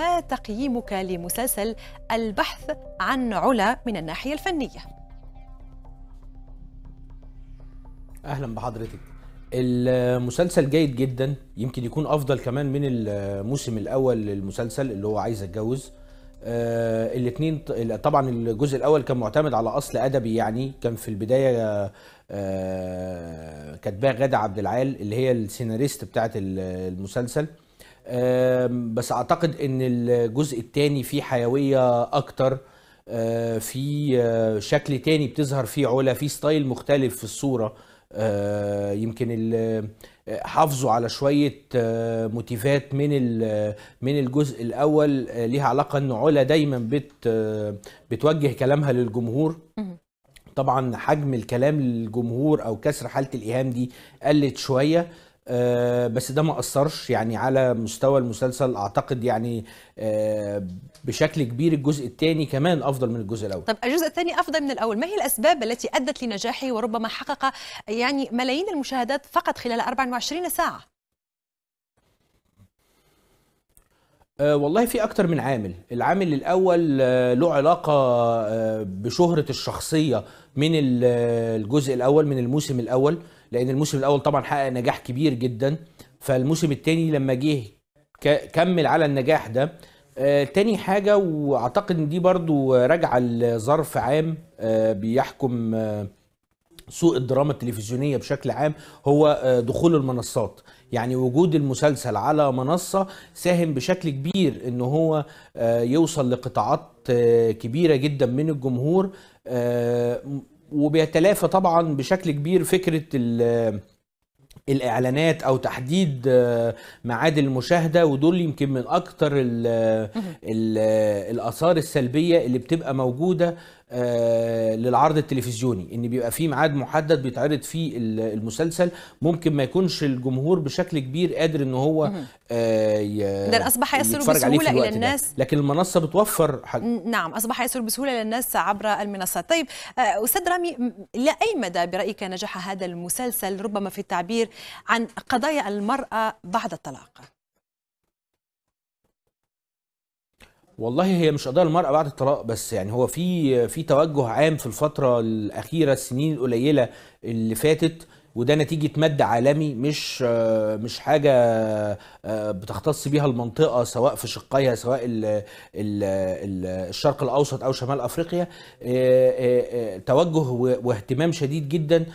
ما تقييمك لمسلسل البحث عن علا من الناحية الفنية؟ أهلا بحضرتك المسلسل جيد جدا يمكن يكون أفضل كمان من الموسم الأول للمسلسل اللي هو عايز أتجوز آه الاثنين طبعا الجزء الاول كان معتمد على اصل ادبي يعني كان في البدايه آه كاتباه غاده عبد العال اللي هي السيناريست بتاعت المسلسل بس اعتقد ان الجزء الثاني فيه حيويه اكتر آه، في آه، شكل تاني بتظهر فيه علا في ستايل مختلف في الصوره آه، يمكن حافظوا على شويه موتيفات من من الجزء الاول ليها علاقه ان علا دايما بت بتوجه كلامها للجمهور طبعا حجم الكلام للجمهور او كسر حاله الايهام دي قلت شويه آه، بس ده ما اثرش يعني على مستوى المسلسل اعتقد يعني آه، بشكل كبير الجزء الثاني كمان افضل من الجزء الاول طب الجزء الثاني افضل من الاول ما هي الاسباب التي ادت لنجاحه وربما حقق يعني ملايين المشاهدات فقط خلال 24 ساعه آه، والله في اكتر من عامل العامل الاول آه، له علاقه آه، بشهره الشخصيه من الجزء الاول من الموسم الاول لان الموسم الاول طبعا حقق نجاح كبير جدا فالموسم الثاني لما جه كمل على النجاح ده تاني حاجة وأعتقد إن دي برضو راجعة لظرف عام بيحكم سوق الدراما التلفزيونيه بشكل عام هو آه، دخول المنصات يعني وجود المسلسل على منصه ساهم بشكل كبير ان هو آه، يوصل لقطاعات آه، كبيره جدا من الجمهور وبيتلافى طبعا بشكل كبير فكره الاعلانات او تحديد ميعاد المشاهده ودول يمكن من اكتر الاثار السلبيه اللي بتبقى موجوده آه، للعرض التلفزيوني ان بيبقى في ميعاد محدد بيتعرض فيه المسلسل ممكن ما يكونش الجمهور بشكل كبير قادر ان هو آه، ده اصبح يصل بسهوله الى الناس ده. لكن المنصه بتوفر حاجة. نعم اصبح يصل بسهوله للناس عبر المنصات طيب آه، استاذ رامي الى اي مدى برايك نجح هذا المسلسل ربما في التعبير عن قضايا المراه بعد الطلاق والله هي مش قضايا المرأة بعد الطلاق بس يعني هو في في توجه عام في الفترة الأخيرة السنين القليلة اللي فاتت وده نتيجة مد عالمي مش مش حاجة آه، بتختص بيها المنطقة سواء في شقيها سواء الـ الـ الشرق الأوسط أو شمال أفريقيا آه، آه، توجه واهتمام شديد جدا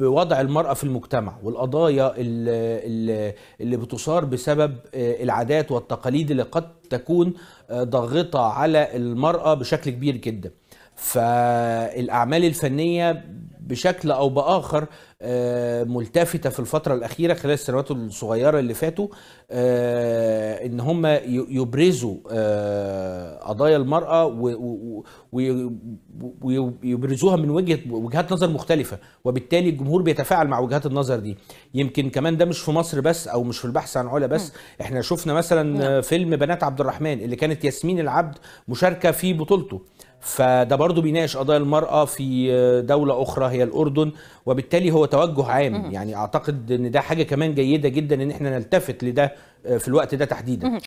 بوضع المرأة في المجتمع والقضايا اللي, اللي بتصار بسبب آه، العادات والتقاليد اللي قد تكون آه، ضاغطة على المرأة بشكل كبير جدا فالأعمال الفنية بشكل او باخر آه، ملتفته في الفتره الاخيره خلال السنوات الصغيره اللي فاتوا آه، ان هم يبرزوا آه، قضايا المراه ويبرزوها من وجهه وجهات نظر مختلفه وبالتالي الجمهور بيتفاعل مع وجهات النظر دي يمكن كمان ده مش في مصر بس او مش في البحث عن علا بس احنا شفنا مثلا نعم. فيلم بنات عبد الرحمن اللي كانت ياسمين العبد مشاركه في بطولته فده برضو بيناقش قضايا المرأة في دولة أخرى هي الأردن وبالتالي هو توجه عام يعني أعتقد أن ده حاجة كمان جيدة جدا أن احنا نلتفت لده آه، في الوقت ده تحديدا